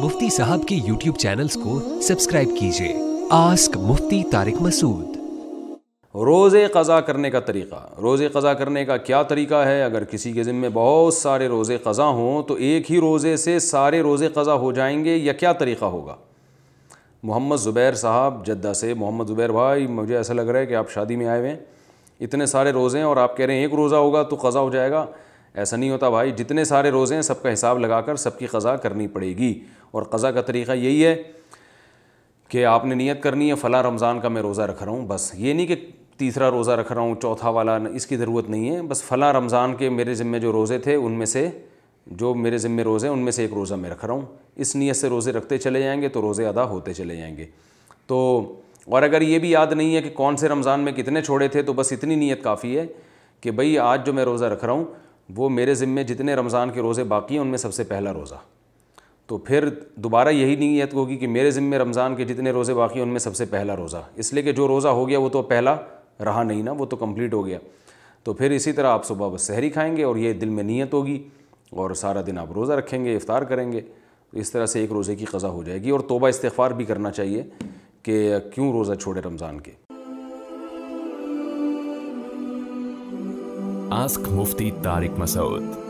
मुफ्ती साहब के YouTube channels को सब्सक्राइब कीजिए आस्क मुफ्ती तारिक मसूद रोज़े कज़ा करने का तरीक़ा रोज़े कज़ा करने का क्या तरीका है अगर किसी के ज़िम्मे बहुत सारे रोज़े कज़ा हों तो एक ही रोज़े से सारे रोज़े कज़ा हो जाएंगे या क्या तरीक़ा होगा मोहम्मद ज़ुबैर साहब जद्दा से मोहम्मद ज़ुबैर भाई मुझे ऐसा लग रहा है कि आप शादी में आए हुए हैं इतने सारे रोज़े हैं और आप कह रहे हैं एक रोज़ा होगा तो कज़ा हो जाएगा ऐसा नहीं होता भाई जितने सारे रोज़े हैं सबका हिसाब लगाकर सबकी क़ज़ा करनी पड़ेगी और क़ज़ा का तरीक़ा यही है कि आपने नियत करनी है फ़ला रमज़ान का मैं रोज़ा रख रहा हूँ बस ये नहीं कि तीसरा रोज़ा रख रहा हूँ चौथा वाला इसकी ज़रूरत नहीं है बस फ़ला रमज़ान के मेरे ज़िम्मे जो रोज़े थे उनमें से जो मेरे ज़िम्मे रोज़े हैं उनमें से एक रोज़ा मैं रख रहा हूँ इस नीयत से रोज़े रखते चले जाएँगे तो रोज़े अदा होते चले जाएँगे तो और अगर ये भी याद नहीं है कि कौन से रमज़ान में कितने छोड़े थे तो बस इतनी नीयत काफ़ी है कि भाई आज जो मैं रोज़ा रख रहा हूँ वो मेरे ज़िम्मे जितने रमज़ान के रोज़े बाकी हैं उनमें सबसे पहला रोज़ा तो फिर दोबारा यही नीयत होगी कि मेरे ज़िम्मे रमज़ान के जितने रोज़े बाकी हैं उनमें सबसे पहला रोज़ा इसलिए कि जो रोज़ा हो गया वो तो पहला रहा नहीं ना वो तो कम्प्लीट हो गया तो फिर इसी तरह आप सुबह बस सहरी खाएँगे और ये दिल में नीयत होगी और सारा दिन आप रोज़ा रखेंगे इफ़ार करेंगे तो इस तरह से एक रोज़े की कज़ा हो जाएगी और तोबा इस्तफ़ार भी करना चाहिए कि क्यों रोज़ा छोड़े रमज़ान के Ask Mufti Tariq Masood.